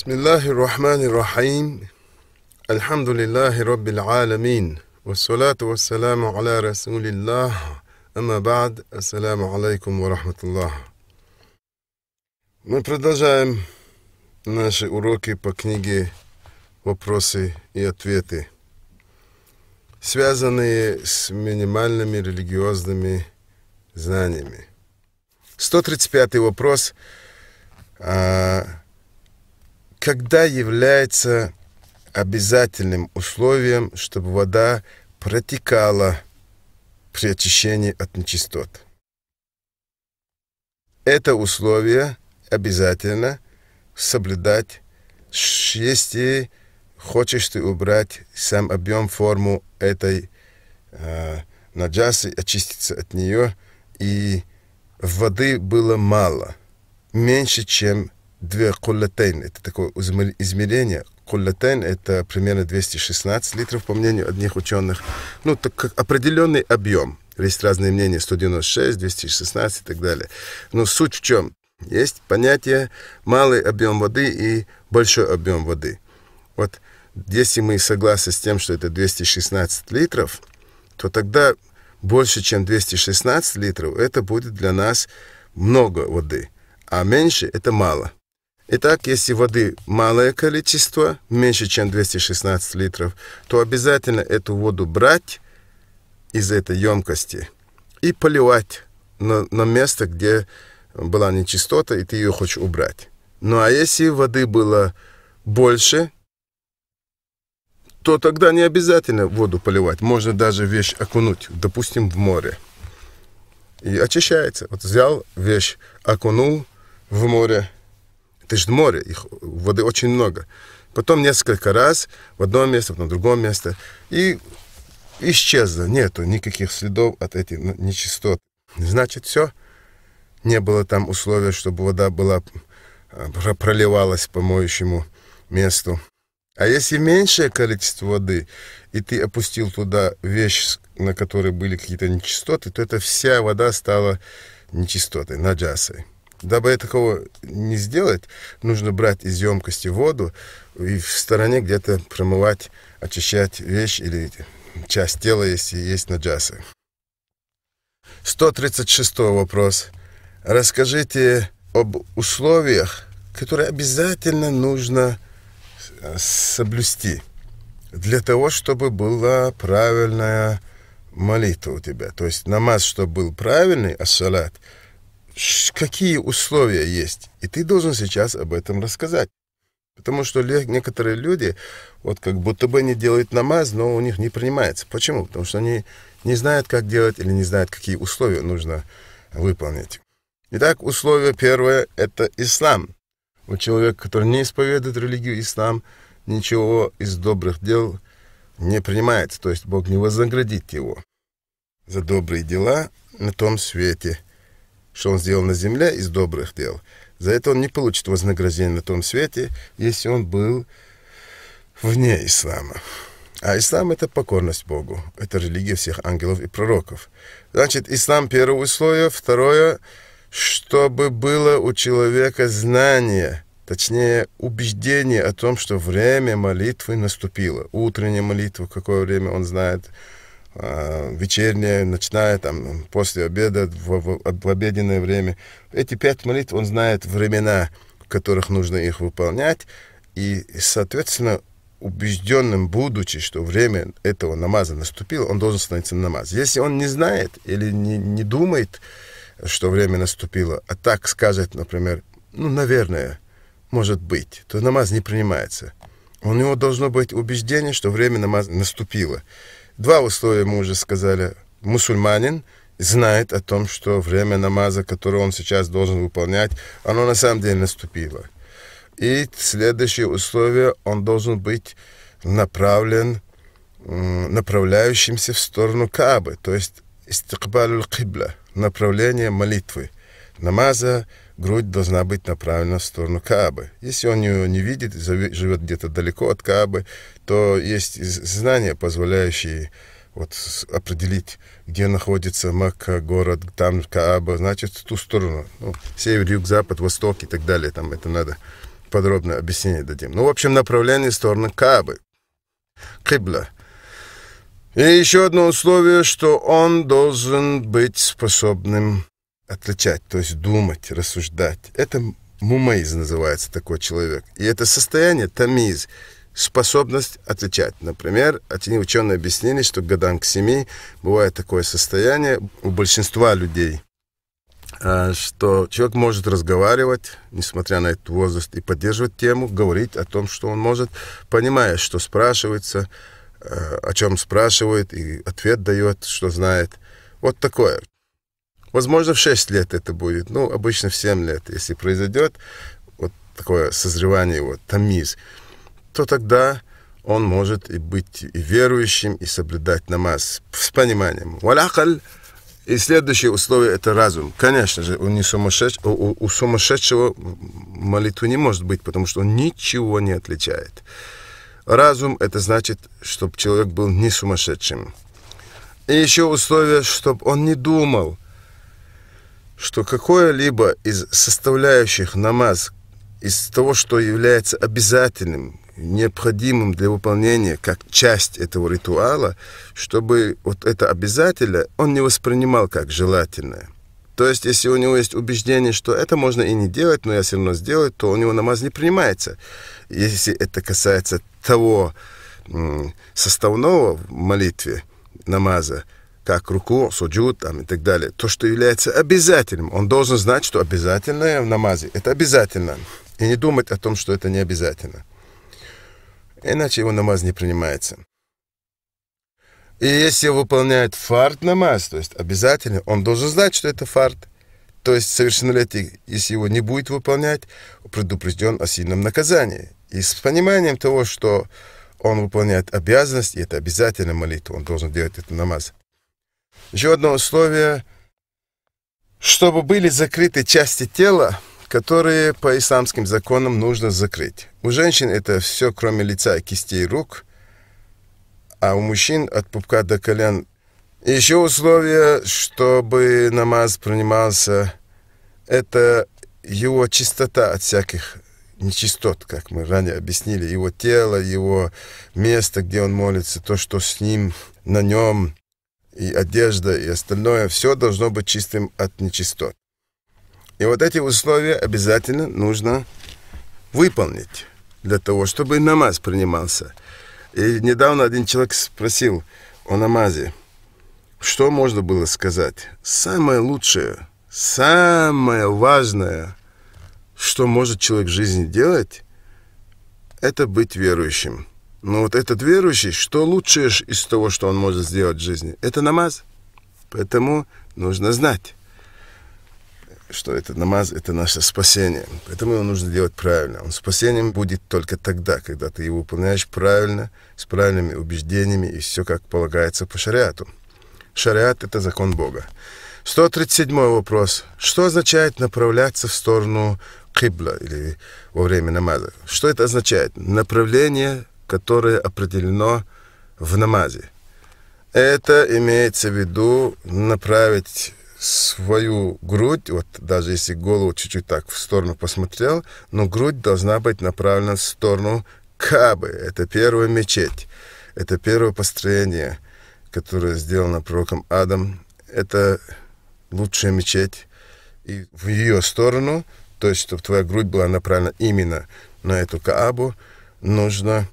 بسم الله الرحمن الرحيم الحمد لله رب العالمين والصلاة والسلام على رسول الله أما بعد السلام عليكم ورحمة الله من продолжаем наши уроки по книге «Вопросы и ответы», связанные с минимальными религиозными знаниями. 135 вопрос. Uh, когда является обязательным условием, чтобы вода протекала при очищении от нечистот. Это условие обязательно соблюдать, если хочешь ты убрать сам объем, форму этой э, наджасы, очиститься от нее, и воды было мало, меньше, чем две куллатейн, это такое измерение, куллатейн это примерно 216 литров, по мнению одних ученых, ну, так как определенный объем, есть разные мнения, 196, 216 и так далее. Но суть в чем? Есть понятие малый объем воды и большой объем воды. Вот если мы согласны с тем, что это 216 литров, то тогда больше, чем 216 литров, это будет для нас много воды, а меньше – это мало. Итак, если воды малое количество, меньше чем 216 литров, то обязательно эту воду брать из этой емкости и поливать на, на место, где была нечистота, и ты ее хочешь убрать. Ну а если воды было больше, то тогда не обязательно воду поливать. Можно даже вещь окунуть, допустим, в море. И очищается. Вот взял вещь, окунул в море, ты море, их воды очень много. Потом несколько раз в одном месте, в другом месте. И исчезло. Нету никаких следов от этих нечистот. Значит, все. Не было там условия, чтобы вода была а, проливалась по моющему месту. А если меньшее количество воды, и ты опустил туда вещь, на которой были какие-то нечистоты, то эта вся вода стала нечистотой, наджасой. Дабы такого не сделать, нужно брать из емкости воду и в стороне где-то промывать, очищать вещь или часть тела, если есть наджасы. 136 вопрос. Расскажите об условиях, которые обязательно нужно э, соблюсти для того, чтобы была правильная молитва у тебя. То есть намаз, чтобы был правильный, ассалат – какие условия есть. И ты должен сейчас об этом рассказать. Потому что некоторые люди, вот как будто бы они делают намаз, но у них не принимается. Почему? Потому что они не знают, как делать или не знают, какие условия нужно выполнить. Итак, условие первое – это ислам. У человека, который не исповедует религию ислам, ничего из добрых дел не принимается. То есть Бог не вознаградит его за добрые дела на том свете – что он сделал на земле из добрых дел, за это он не получит вознаграждение на том свете, если он был вне ислама. А ислам — это покорность Богу. Это религия всех ангелов и пророков. Значит, ислам — первое условие. Второе — чтобы было у человека знание, точнее, убеждение о том, что время молитвы наступило. Утренняя молитва, какое время он знает, а, вечернее, ночная, там, после обеда, в, в, в обеденное время. Эти пять молитв, он знает времена, в которых нужно их выполнять. И, соответственно, убежденным, будучи, что время этого намаза наступило, он должен становиться на намаз. Если он не знает или не, не думает, что время наступило, а так скажет, например, ну, наверное, может быть, то намаз не принимается. У него должно быть убеждение, что время намаза наступило. Два условия мы уже сказали. Мусульманин знает о том, что время намаза, которое он сейчас должен выполнять, оно на самом деле наступило. И следующее условие, он должен быть направлен, направляющимся в сторону Каабы, то есть истикбаль кибла, направление молитвы, намаза, грудь должна быть направлена в сторону Каабы. Если он ее не видит, живет где-то далеко от Каабы, то есть знания, позволяющие вот определить, где находится Макка, город, там Кааба, значит, в ту сторону. Ну, север, юг, запад, восток и так далее. Там это надо подробное объяснение дадим. Ну, в общем, направление в сторону Каабы. Кибла. И еще одно условие, что он должен быть способным отличать, то есть думать, рассуждать. Это мумаиз называется такой человек. И это состояние тамиз, способность отличать. Например, они ученые объяснили, что годам к семи бывает такое состояние у большинства людей, а, что человек может разговаривать, несмотря на этот возраст, и поддерживать тему, говорить о том, что он может, понимая, что спрашивается, а, о чем спрашивает, и ответ дает, что знает. Вот такое. Возможно, в 6 лет это будет, ну, обычно в 7 лет, если произойдет вот такое созревание его, вот, тамиз, то тогда он может и быть и верующим, и соблюдать намаз с пониманием. Валякаль и следующее условие – это разум. Конечно же, у, не сумасшедш... у, у сумасшедшего молитвы не может быть, потому что он ничего не отличает. Разум – это значит, чтобы человек был не сумасшедшим. И еще условие, чтобы он не думал что какое-либо из составляющих намаз, из того, что является обязательным, необходимым для выполнения как часть этого ритуала, чтобы вот это обязательно он не воспринимал как желательное. То есть, если у него есть убеждение, что это можно и не делать, но я все равно сделаю, то у него намаз не принимается. Если это касается того составного в молитве намаза, как руку, суджуд там, и так далее. То, что является обязательным. Он должен знать, что обязательное в намазе. Это обязательно. И не думать о том, что это не обязательно. Иначе его намаз не принимается. И если выполняет фарт намаз, то есть обязательно, он должен знать, что это фарт. То есть совершеннолетний, если его не будет выполнять, предупрежден о сильном наказании. И с пониманием того, что он выполняет обязанность, и это обязательно молитва, он должен делать это намаз. Еще одно условие, чтобы были закрыты части тела, которые по исламским законам нужно закрыть. У женщин это все, кроме лица, кистей рук, а у мужчин от пупка до колен. Еще условие, чтобы намаз принимался, это его чистота от всяких нечистот, как мы ранее объяснили, его тело, его место, где он молится, то, что с ним, на нем, и одежда, и остальное, все должно быть чистым от нечистот. И вот эти условия обязательно нужно выполнить для того, чтобы намаз принимался. И недавно один человек спросил о намазе, что можно было сказать. Самое лучшее, самое важное, что может человек в жизни делать, это быть верующим – но ну вот этот верующий, что лучшее из того, что он может сделать в жизни? Это намаз. Поэтому нужно знать, что этот намаз – это наше спасение. Поэтому его нужно делать правильно. Он спасением будет только тогда, когда ты его выполняешь правильно, с правильными убеждениями и все как полагается по шариату. Шариат – это закон Бога. 137 вопрос. Что означает направляться в сторону кибла или во время намаза? Что это означает? Направление которое определено в намазе. Это имеется в виду направить свою грудь, вот даже если голову чуть-чуть так в сторону посмотрел, но грудь должна быть направлена в сторону Кабы. Это первая мечеть. Это первое построение, которое сделано пророком Адам. Это лучшая мечеть. И в ее сторону, то есть, чтобы твоя грудь была направлена именно на эту Каабу, нужно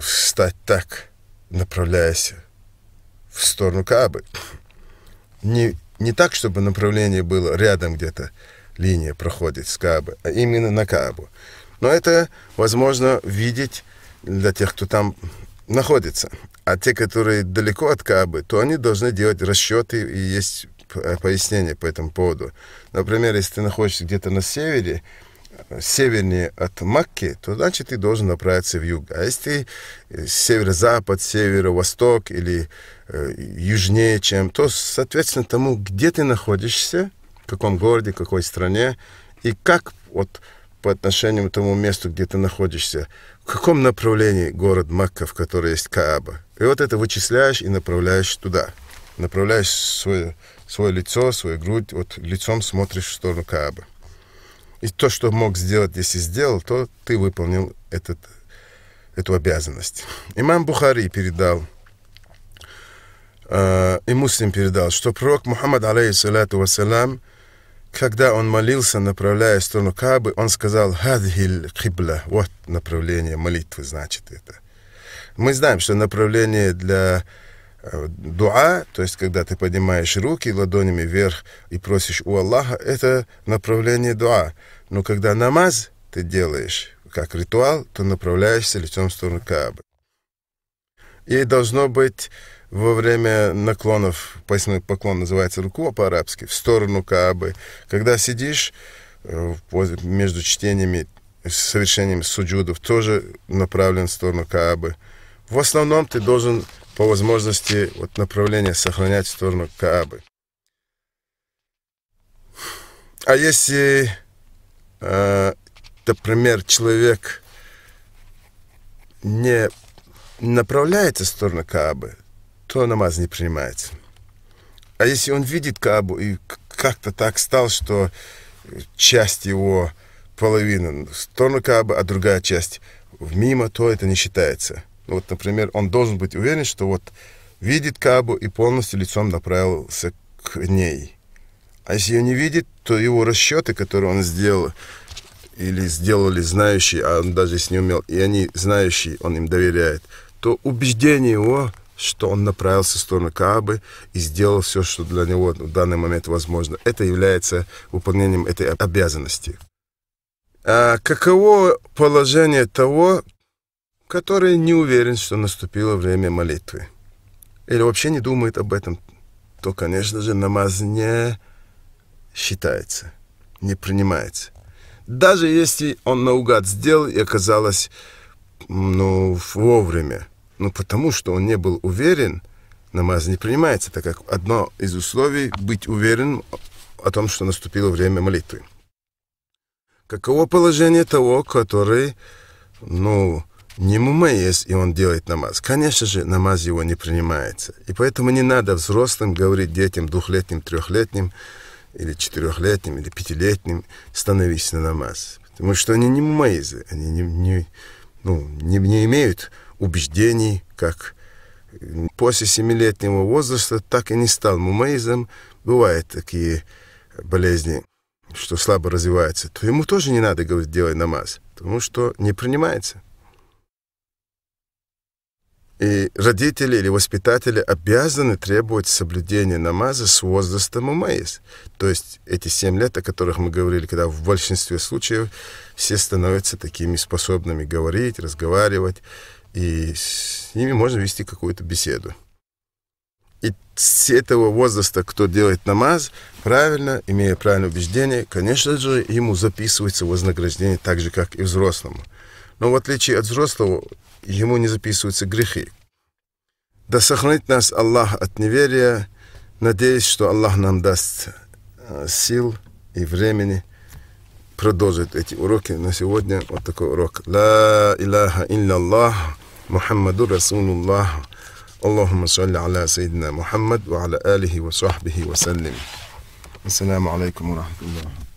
стать так, направляясь в сторону Кабы. Не, не так, чтобы направление было рядом где-то, линия проходит с Кабы, а именно на Кабу. Но это возможно видеть для тех, кто там находится. А те, которые далеко от Кабы, то они должны делать расчеты и есть э, пояснение по этому поводу. Например, если ты находишься где-то на севере, севернее от Макки, то значит ты должен направиться в юг. А если ты э, северо-запад, северо-восток или э, южнее чем, то, соответственно, тому, где ты находишься, в каком городе, в какой стране, и как вот по отношению к тому месту, где ты находишься, в каком направлении город Макка, в которой есть Кааба. И вот это вычисляешь и направляешь туда. Направляешь свое, свое лицо, свою грудь, вот лицом смотришь в сторону Каабы. И то, что мог сделать, если сделал, то ты выполнил этот, эту обязанность. Имам Бухари передал, э, и муслим передал, что пророк Мухаммад, алейхиссалату вассалам, когда он молился, направляя в сторону Кабы, он сказал «Хадхиль кибла». Вот направление молитвы значит это. Мы знаем, что направление для Э, дуа, то есть когда ты поднимаешь руки ладонями вверх и просишь у Аллаха, это направление дуа. Но когда намаз ты делаешь как ритуал, то направляешься лицом в сторону Каабы. И должно быть во время наклонов, поясной поклон называется руку по-арабски, в сторону Каабы. Когда сидишь э, между чтениями, совершением суджудов, тоже направлен в сторону Каабы. В основном ты должен по возможности вот направление сохранять в сторону Каабы. А если, э, например, человек не направляется в сторону Каабы, то намаз не принимается. А если он видит Каабу и как-то так стал, что часть его половина в сторону Каабы, а другая часть в мимо, то это не считается. Ну, вот, например, он должен быть уверен, что вот видит Кабу и полностью лицом направился к ней. А если ее не видит, то его расчеты, которые он сделал, или сделали знающие, а он даже если не умел, и они знающие, он им доверяет, то убеждение его, что он направился в сторону Каабы и сделал все, что для него в данный момент возможно, это является выполнением этой обязанности. А каково положение того, который не уверен, что наступило время молитвы, или вообще не думает об этом, то, конечно же, намаз не считается, не принимается. Даже если он наугад сделал и оказалось ну, вовремя, ну, потому что он не был уверен, намаз не принимается, так как одно из условий – быть уверенным о том, что наступило время молитвы. Каково положение того, который, ну, не мумай, если он делает намаз. Конечно же, намаз его не принимается. И поэтому не надо взрослым говорить детям, двухлетним, трехлетним, или четырехлетним, или пятилетним, становись на намаз. Потому что они не мумаизы, они не, не, ну, не, не имеют убеждений, как после семилетнего возраста так и не стал мумаизом. Бывают такие болезни, что слабо развиваются. То ему тоже не надо говорить, делай намаз, потому что не принимается. И родители или воспитатели обязаны требовать соблюдения намаза с возрастом умаис. То есть эти семь лет, о которых мы говорили, когда в большинстве случаев все становятся такими способными говорить, разговаривать, и с ними можно вести какую-то беседу. И с этого возраста, кто делает намаз, правильно, имея правильное убеждение, конечно же, ему записывается вознаграждение так же, как и взрослому. Но в отличие от взрослого, ему не записываются грехи. Да сохранит нас Аллах от неверия, надеясь, что Аллах нам даст э, сил и времени продолжить эти уроки. На сегодня вот такой урок. Ла илляха Аллах Мухаммаду Расулуллах. اللهم صل على аля محمد وعلى آله وصحبه وسلم السلام عليكم ورحمة الله